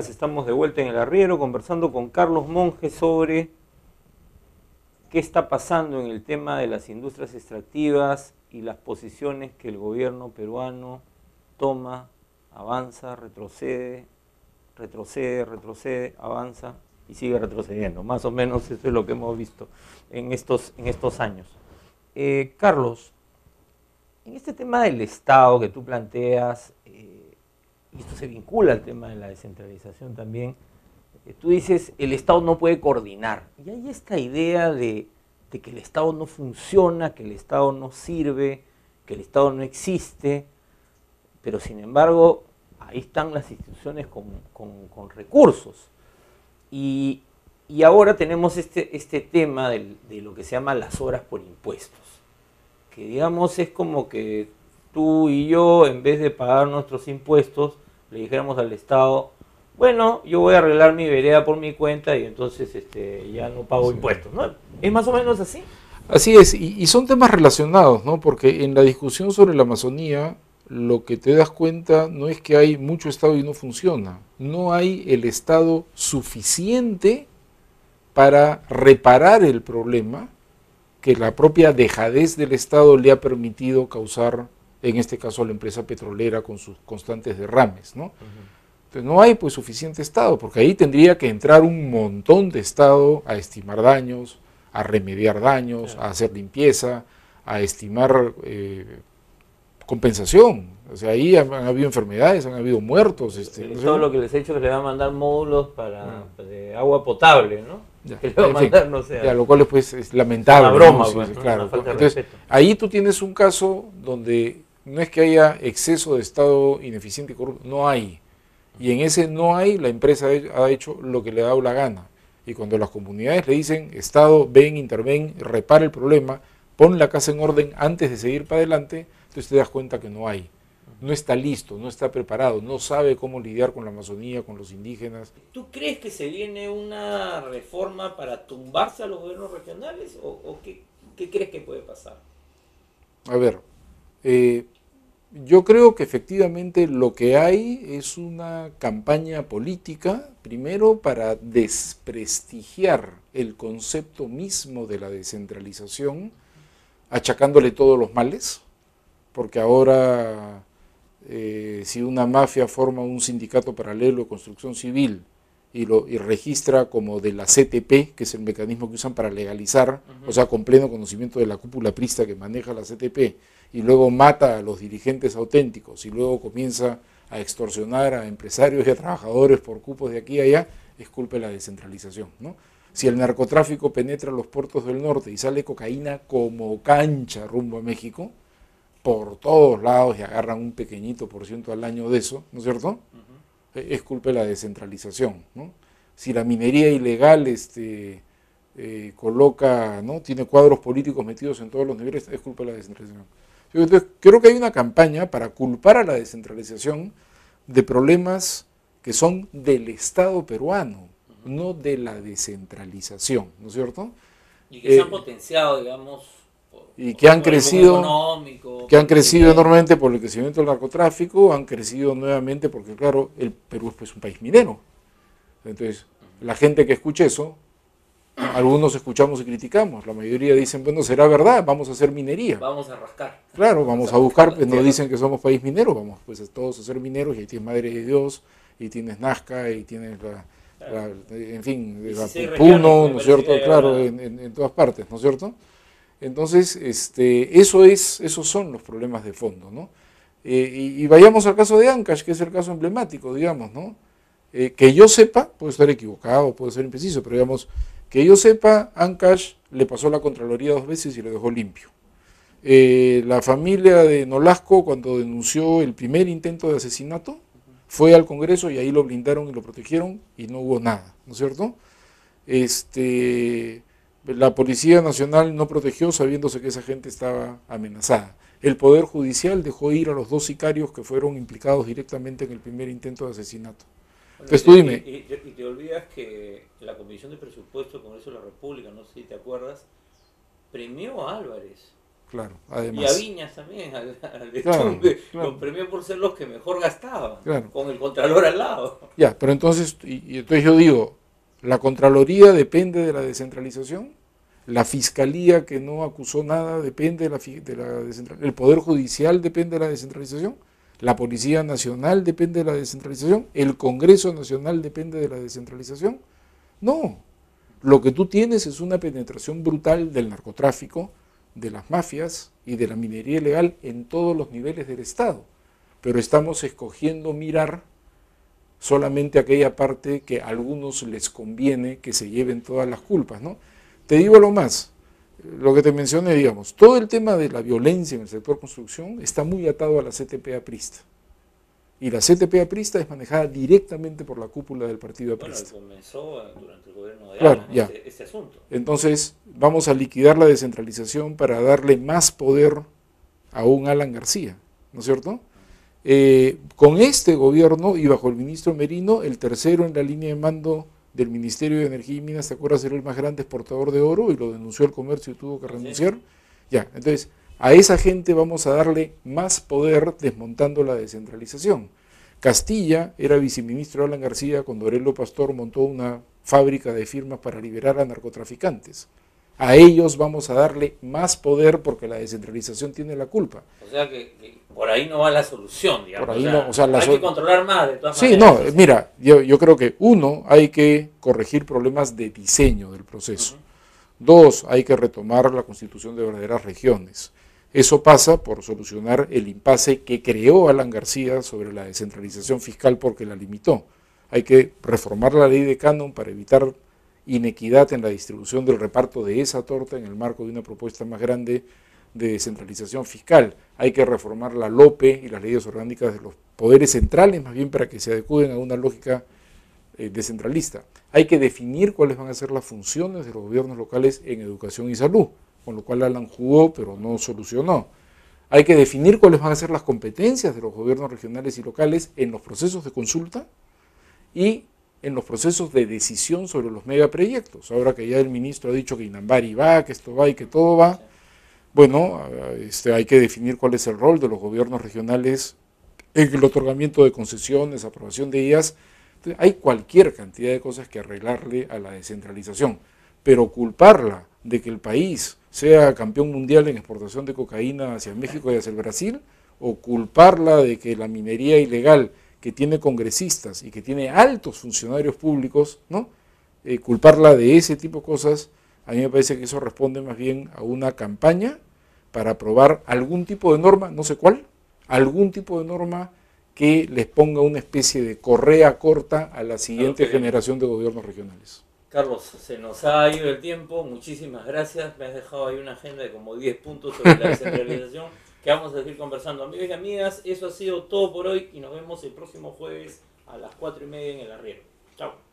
estamos de vuelta en el arriero conversando con Carlos Monge sobre qué está pasando en el tema de las industrias extractivas y las posiciones que el gobierno peruano toma, avanza, retrocede, retrocede, retrocede, avanza y sigue retrocediendo. Más o menos eso es lo que hemos visto en estos, en estos años. Eh, Carlos, en este tema del Estado que tú planteas, eh, y esto se vincula al tema de la descentralización también, eh, tú dices, el Estado no puede coordinar. Y hay esta idea de, que el Estado no funciona, que el Estado no sirve, que el Estado no existe, pero sin embargo, ahí están las instituciones con, recursos. Y, ahora tenemos este, este tema de lo que se llama las horas por impuestos, que digamos es como que tú y yo, en vez de pagar nuestros impuestos, le dijéramos al Estado, bueno, yo voy a arreglar mi vereda por mi cuenta y entonces este, ya no pago impuestos. Es más o menos así. Así es, y, son temas relacionados, Porque en la discusión sobre la Amazonía, lo que te das cuenta no es que hay mucho Estado y no funciona. No hay el Estado suficiente para reparar el problema que la propia dejadez del Estado le ha permitido causar en este caso la empresa petrolera con sus constantes derrames, ¿no? Entonces no hay pues suficiente Estado, porque ahí tendría que entrar un montón de Estado a estimar daños, a remediar daños, a hacer limpieza, a estimar eh, compensación. O sea, ahí han, habido enfermedades, han habido muertos. Este, todo lo que les he hecho que le van a mandar módulos para, ah. agua potable, ¿no? que le a mandar, no lo cual pues, es lamentable. broma, ahí tú tienes un caso donde no es que haya exceso de Estado ineficiente y corrupto, no hay. Y en ese no hay, la empresa ha hecho lo que le ha dado la gana. Y cuando las comunidades le dicen, Estado, ven, interven, repara el problema, pon la casa en orden antes de seguir para adelante, tú te das cuenta que no hay. No está listo, no está preparado, no sabe cómo lidiar con la Amazonía, con los indígenas. ¿Tú crees que se viene una reforma para tumbarse a los gobiernos regionales o, qué, qué, crees que puede pasar? A ver, eh, yo creo que efectivamente lo que hay es una campaña política, primero para desprestigiar el concepto mismo de la descentralización, achacándole todos los males, porque ahora eh, si una mafia forma un sindicato paralelo de construcción civil y lo y registra como de la CTP, que es el mecanismo que usan para legalizar, o sea, con pleno conocimiento de la cúpula prista que maneja la CTP, y luego mata a los dirigentes auténticos, y luego comienza a extorsionar a empresarios y a trabajadores por cupos de aquí a allá, es culpa de la descentralización. ¿no? Si el narcotráfico penetra los puertos del norte y sale cocaína como cancha rumbo a México, por todos lados y agarran un pequeñito por ciento al año de eso, ¿no es cierto? Eh, es culpa de la descentralización. ¿no? Si la minería ilegal este, eh, coloca, ¿no? tiene cuadros políticos metidos en todos los niveles, es culpa de la descentralización. Entonces, creo que hay una campaña para culpar a la descentralización de problemas que son del Estado peruano, no de la descentralización, ¿no es cierto? Y que se han eh, potenciado, digamos, y que han crecido que han crecido enormemente por el crecimiento del narcotráfico, han crecido nuevamente porque, claro, el Perú es pues, un país minero. Entonces, la gente que escucha eso, algunos escuchamos y criticamos, la mayoría dicen, bueno, será verdad, vamos a hacer minería. Vamos a rascar. Claro, vamos, a buscar, pero pues, nos dicen que somos país minero, vamos pues todos a ser mineros y ahí tienes Madre de Dios, y tienes Nazca, y tienes en fin, la Puno, ¿no es cierto? Claro, en, en todas partes, ¿no es cierto? Entonces, este, eso es, esos son los problemas de fondo, ¿no? Eh, y, vayamos al caso de Ancash, que es el caso emblemático, digamos, ¿no? Eh, que yo sepa, puede estar equivocado, puede ser impreciso, pero digamos, que yo sepa, Ancash le pasó la Contraloría dos veces y lo dejó limpio. Eh, la familia de Nolasco, cuando denunció el primer intento de asesinato, fue al Congreso y ahí lo blindaron y lo protegieron y no hubo nada, ¿no es cierto? Este, la Policía Nacional no protegió sabiéndose que esa gente estaba amenazada. El Poder Judicial dejó ir a los dos sicarios que fueron implicados directamente en el primer intento de asesinato. Y, te olvidas que la Comisión de Presupuesto del Congreso de la República, no sé si te acuerdas, premió a Álvarez. Claro, además. Y a Viñas también, al, Los premió por ser los que mejor gastaban, con el Contralor al lado. Ya, pero entonces, y entonces yo digo, la Contraloría depende de la descentralización, la Fiscalía que no acusó nada depende de la, descentralización, el Poder Judicial depende de la descentralización, la Policía Nacional depende de la descentralización, el Congreso Nacional depende de la descentralización. No, lo que tú tienes es una penetración brutal del narcotráfico, de las mafias y de la minería ilegal en todos los niveles del Estado. Pero estamos escogiendo mirar solamente aquella parte que a algunos les conviene que se lleven todas las culpas, ¿no? Te digo lo más, lo que te mencioné, digamos, todo el tema de la violencia en el sector construcción está muy atado a la CTP aprista. Y la CTP aprista es manejada directamente por la cúpula del partido aprista. comenzó durante el gobierno de Alan, ya. Este, este asunto. Entonces, vamos a liquidar la descentralización para darle más poder a un Alan García, ¿no es cierto? Eh, con este gobierno y bajo el ministro Merino, el tercero en la línea de mando del Ministerio de Energía y Minas, ¿te acuerdas? ser el más grande exportador de oro y lo denunció el comercio y tuvo que renunciar. Ya, entonces, a esa gente vamos a darle más poder desmontando la descentralización. Castilla era viceministro Alan García cuando Aurelio Pastor montó una fábrica de firmas para liberar a narcotraficantes. A ellos vamos a darle más poder porque la descentralización tiene la culpa. O sea que por ahí no va la solución, digamos. hay que controlar más de todas maneras. Sí, no, mira, yo, creo que uno, hay que corregir problemas de diseño del proceso. Dos, hay que retomar la constitución de verdaderas regiones. Eso pasa por solucionar el impasse que creó Alan García sobre la descentralización fiscal porque la limitó. Hay que reformar la ley de canon para evitar inequidad en la distribución del reparto de esa torta en el marco de una propuesta más grande de descentralización fiscal. Hay que reformar la LOPE y las leyes orgánicas de los poderes centrales, más bien para que se adecuden a una lógica eh, descentralista. Hay que definir cuáles van a ser las funciones de los gobiernos locales en educación y salud, con lo cual Alan jugó pero no solucionó. Hay que definir cuáles van a ser las competencias de los gobiernos regionales y locales en los procesos de consulta y en los procesos de decisión sobre los megaproyectos. Ahora que ya el ministro ha dicho que Inambari va, que esto va y que todo va, bueno, este, hay que definir cuál es el rol de los gobiernos regionales en el otorgamiento de concesiones, aprobación de ellas. hay cualquier cantidad de cosas que arreglarle a la descentralización, pero culparla de que el país sea campeón mundial en exportación de cocaína hacia México y hacia el Brasil, o culparla de que la minería ilegal que tiene congresistas y que tiene altos funcionarios públicos, ¿no? Eh, culparla de ese tipo de cosas, a mí me parece que eso responde más bien a una campaña para aprobar algún tipo de norma, no sé cuál, algún tipo de norma que les ponga una especie de correa corta a la siguiente generación de gobiernos regionales. Carlos, se nos ha ido el tiempo, muchísimas gracias, me has dejado ahí una agenda de como 10 puntos sobre la descentralización que vamos a seguir conversando. Amigos y amigas, eso ha sido todo por hoy y nos vemos el próximo jueves a las 4 y media en el arriero. Chao.